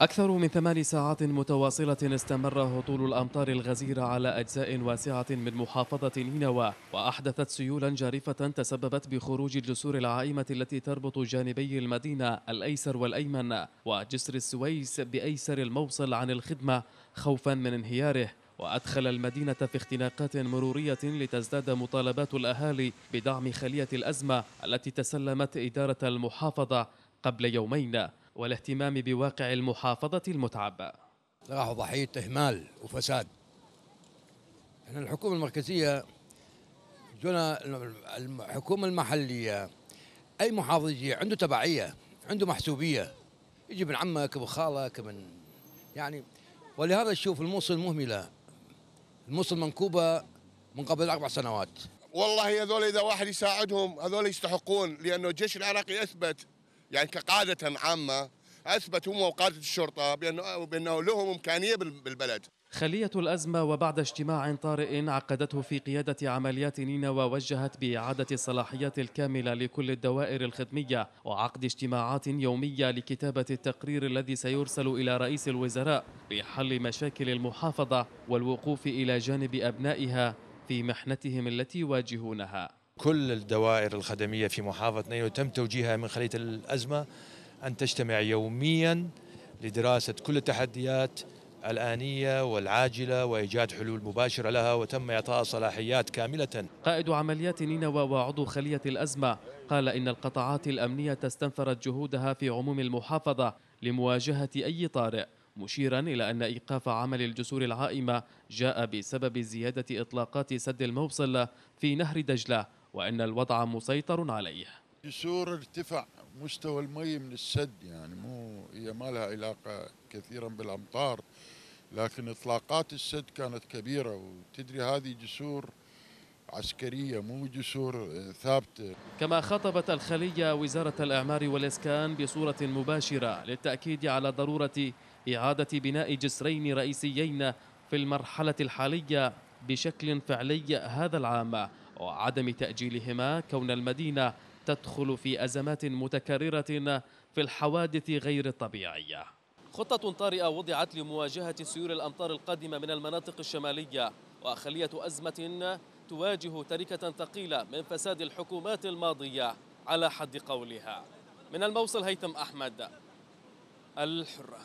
أكثر من ثمان ساعات متواصلة استمر هطول الأمطار الغزيرة على أجزاء واسعة من محافظة نينوى وأحدثت سيولا جارفة تسببت بخروج الجسور العائمة التي تربط جانبي المدينة الأيسر والأيمن وجسر السويس بأيسر الموصل عن الخدمة خوفا من انهياره وأدخل المدينة في اختناقات مرورية لتزداد مطالبات الأهالي بدعم خلية الأزمة التي تسلمت إدارة المحافظة قبل يومين والاهتمام بواقع المحافظة المتعبة راحوا ضحية إهمال وفساد احنا الحكومة المركزية جونا الحكومة المحلية أي محافظ عنده تبعية عنده محسوبية يجي من عمك ابو خالك من يعني ولهذا تشوف الموصل مهملة الموصل منكوبة من قبل أربع سنوات والله هذول إذا واحد يساعدهم هذول يستحقون لأنه الجيش العراقي أثبت يعني كقاده عامه أثبت هم وقاده الشرطه بانه بانه لهم امكانيه بالبلد خلية الأزمة وبعد اجتماع طارئ عقدته في قيادة عمليات نينوى وجهت بإعادة الصلاحيات الكاملة لكل الدوائر الخدمية وعقد اجتماعات يومية لكتابة التقرير الذي سيرسل إلى رئيس الوزراء لحل مشاكل المحافظة والوقوف إلى جانب أبنائها في محنتهم التي يواجهونها كل الدوائر الخدمية في محافظه نينوى تم توجيهها من خلية الأزمة أن تجتمع يوميا لدراسة كل التحديات الآنية والعاجلة وإيجاد حلول مباشرة لها وتم إعطاء صلاحيات كاملة قائد عمليات نينوى وعضو خلية الأزمة قال إن القطاعات الأمنية استنفرت جهودها في عموم المحافظة لمواجهة أي طارئ مشيرا إلى أن إيقاف عمل الجسور العائمة جاء بسبب زيادة إطلاقات سد الموصل في نهر دجلة وأن الوضع مسيطر عليه جسور ارتفع مستوى المي من السد يعني مو هي ما لها علاقة كثيرا بالأمطار لكن إطلاقات السد كانت كبيرة وتدري هذه جسور عسكرية مو جسور آه، ثابتة كما خاطبت الخلية وزارة الإعمار والإسكان بصورة مباشرة للتأكيد على ضرورة إعادة بناء جسرين رئيسيين في المرحلة الحالية بشكل فعلي هذا العام وعدم تأجيلهما كون المدينة تدخل في أزمات متكررة في الحوادث غير الطبيعية خطة طارئة وضعت لمواجهة سيول الأمطار القادمة من المناطق الشمالية وخلية أزمة تواجه تركة ثقيلة من فساد الحكومات الماضية على حد قولها من الموصل هيثم أحمد الحرة